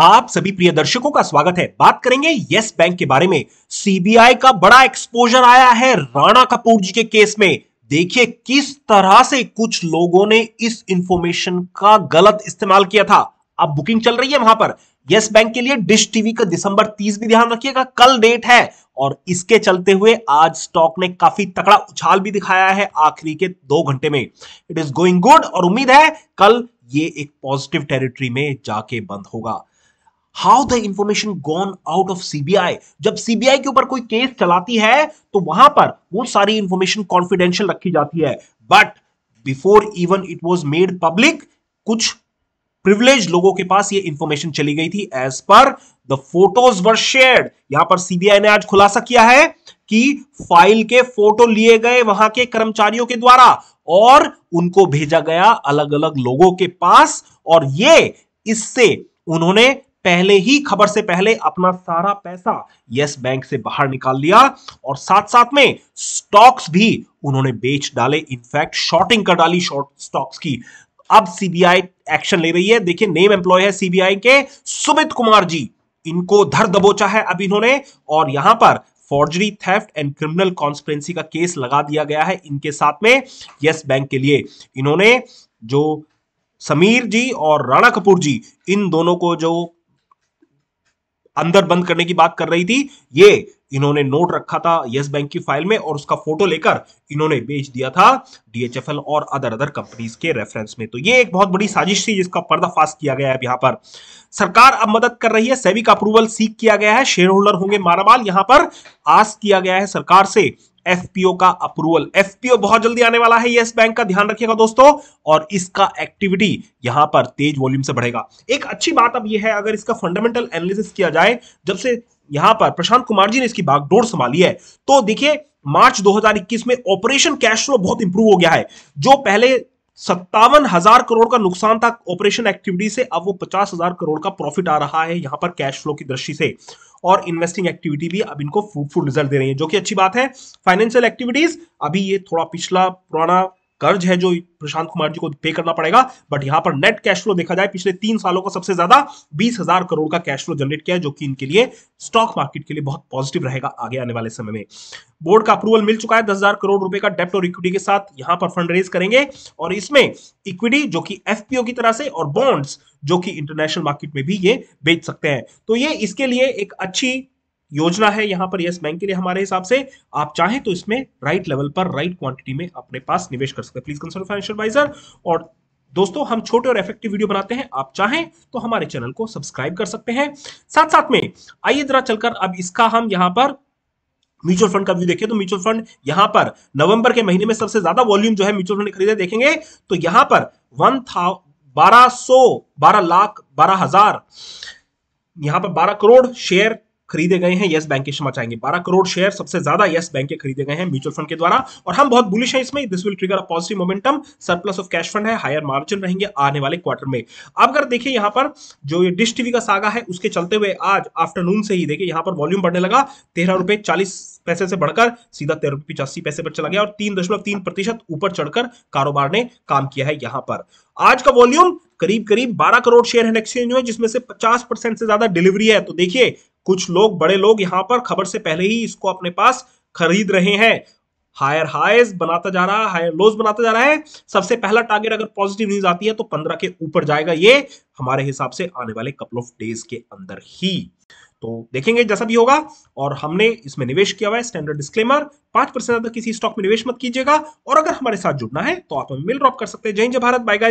आप सभी प्रिय दर्शकों का स्वागत है बात करेंगे यस बैंक के बारे में सीबीआई का बड़ा एक्सपोजर आया है राणा कपूर जी के केस में देखिए किस तरह से कुछ लोगों ने इस इंफॉर्मेशन का गलत इस्तेमाल किया था अब बुकिंग चल रही है वहां पर यस बैंक के लिए डिश टीवी का दिसंबर 30 भी ध्यान रखिएगा कल डेट है और इसके चलते हुए आज स्टॉक ने काफी तकड़ा उछाल भी दिखाया है आखिरी के दो घंटे में इट इज गोइंग गुड और उम्मीद है कल ये एक पॉजिटिव टेरिटरी में जाके बंद होगा how the information gone out of CBI जब सीबीआई के ऊपर कोई केस चलाती है तो वहां पर वो सारी इंफॉर्मेशन कॉन्फिडेंशियल रखी जाती है but before even it was made public कुछ प्रिविलेज लोगों के पास ये इंफॉर्मेशन चली गई थी as per the photos were share यहां पर सीबीआई ने आज खुलासा किया है कि फाइल के फोटो लिए गए वहां के कर्मचारियों के द्वारा और उनको भेजा गया अलग अलग लोगों के पास और ये इससे उन्होंने पहले ही खबर से पहले अपना सारा पैसा यस बैंक से बाहर निकाल लिया और साथ साथ में स्टॉक्स भी उन्होंने बेच डाले इनफैक्ट शॉर्टिंग कर डाली शॉर्ट स्टॉक्स की अब सीबीआई एक्शन ले रही है देखिए नेम एम्प्लॉय है सीबीआई के सुमित कुमार जी इनको धर दबोचा है अब इन्होंने और यहां पर forgery theft and criminal conspiracy का केस लगा दिया गया है इनके साथ में यस बैंक के लिए इन्होंने जो समीर जी और राणा कपूर जी इन दोनों को जो अंदर बंद करने की बात कर रही थी ये इन्होंने नोट रखा था यस बैंक की फाइल में और उसका फोटो लेकर इन्होंने बेच दिया था डीएचएफएल और अदर अदर कंपनीज के रेफरेंस में तो ये एक बहुत बड़ी साजिश थी जिसका पर्दाफाश किया गया है अब यहाँ पर सरकार अब मदद कर रही है सेविक अप्रूवल सीख किया गया है शेयर होल्डर होंगे मारामाल यहां पर आस किया गया है सरकार से एफपीओ का अप्रूवल एफपीओ बहुत जल्दी आने वाला है यस बैंक का ध्यान रखिएगा दोस्तों और इसका एक्टिविटी यहां पर तेज वॉल्यूम से बढ़ेगा एक अच्छी बात अब यह है अगर इसका फंडामेंटल एनालिसिस किया जाए जब से यहां पर प्रशांत कुमार जी ने इसकी बागडोर संभाली है तो देखिए मार्च 2021 में ऑपरेशन कैश फ्लो बहुत इंप्रूव हो गया है जो पहले सत्तावन हजार करोड़ का नुकसान था ऑपरेशन एक्टिविटी से अब वो पचास हजार करोड़ का प्रॉफिट आ रहा है यहां पर कैश फ्लो की दृष्टि से और इन्वेस्टिंग एक्टिविटी भी अब इनको फ्रूटफुल रिजल्ट दे रही है जो कि अच्छी बात है फाइनेंशियल एक्टिविटीज अभी ये थोड़ा पिछला पुराना कर्ज है जो प्रशांत कुमार जी को पे करना पड़ेगा बट यहां पर नेट कैश फ्लो देखा जाए पिछले तीन सालों का सबसे ज्यादा बीस हजार करोड़ का कैश फ्लो जनरेट किया है जो कि इनके लिए स्टॉक मार्केट के लिए बहुत पॉजिटिव रहेगा आगे आने वाले समय में बोर्ड का अप्रूवल मिल चुका है दस हजार करोड़ रुपए का डेप्ट और इक्विटी के साथ यहां पर फंड रेज करेंगे और इसमें इक्विटी जो कि एफपीओ की तरह से और बॉन्ड्स जो कि इंटरनेशनल मार्केट में भी ये बेच सकते हैं तो ये इसके लिए एक अच्छी योजना है यहाँ पर यस बैंक के लिए हमारे हिसाब से आप चाहे तो इसमें राइट लेवल पर राइट क्वांटिटी में अपने पास निवेश कर सकते हैं प्लीज कंसल्ट फाइनेंशियल एडवाइजर और दोस्तों हम छोटे और इफेक्टिव वीडियो बनाते हैं आप चाहें तो हमारे चैनल को सब्सक्राइब कर सकते हैं साथ साथ में आइए जरा चलकर अब इसका हम यहां पर म्यूचुअल फंड का व्यू देखिए तो म्यूचुअल फंड यहां पर नवंबर के महीने में सबसे ज्यादा वॉल्यूम जो है म्यूचुअल फंड खरीदे देखेंगे तो यहां पर वन था बारह सौ बारह लाख बारह हजार यहां पर बारह करोड़ शेयर खरीदे गए हैं येस बैंक के क्षमा चाहेंगे बारह करोड़ शेयर सबसे ज्यादा येस बैंक के खरीदे गए हैं म्यूचुअल फंड के द्वारा और हम बहुत बुलिश हैं इसमें this will trigger a positive momentum surplus of cash fund है हायर मार्जिन रहेंगे आने वाले क्वार्टर में अब अगर देखिए यहाँ पर जो ये डिश टीवी का सागा है उसके चलते हुए आज आफ्टरनून से ही देखिए यहाँ पर वॉल्यूम बढ़ने लगा तेरह रुपए चालीस पैसे से बढ़कर सीधा तेरह रुपए पिचासी पैसे पर चला गया और तीन दशमलव तीन प्रतिशत ऊपर चढ़कर कारोबार ने काम किया है यहां पर आज का वॉल्यूम करीब करीब 12 करोड़ शेयर हैंड एक्सचेंज में जिसमें से 50 परसेंट से ज्यादा डिलीवरी है तो देखिए कुछ लोग बड़े लोग यहां पर खबर से पहले ही इसको अपने पास खरीद रहे हैं हायर हाइज बनाता जा रहा है हायर लोज बनाता जा रहा है सबसे पहला टारगेट अगर पॉजिटिव न्यूज आती है तो पंद्रह के ऊपर जाएगा ये हमारे हिसाब से आने वाले कपल ऑफ डेज के अंदर ही तो देखेंगे जैसा भी होगा और हमने इसमें निवेश किया हुआ है स्टैंडर्ड डिस्क्लेमर पांच परसेंट किसी स्टॉक में निवेश मत कीजिएगा और अगर हमारे साथ जुड़ना है तो आप हमें मिल ड्रॉप कर सकते हैं जय जय भारत बाय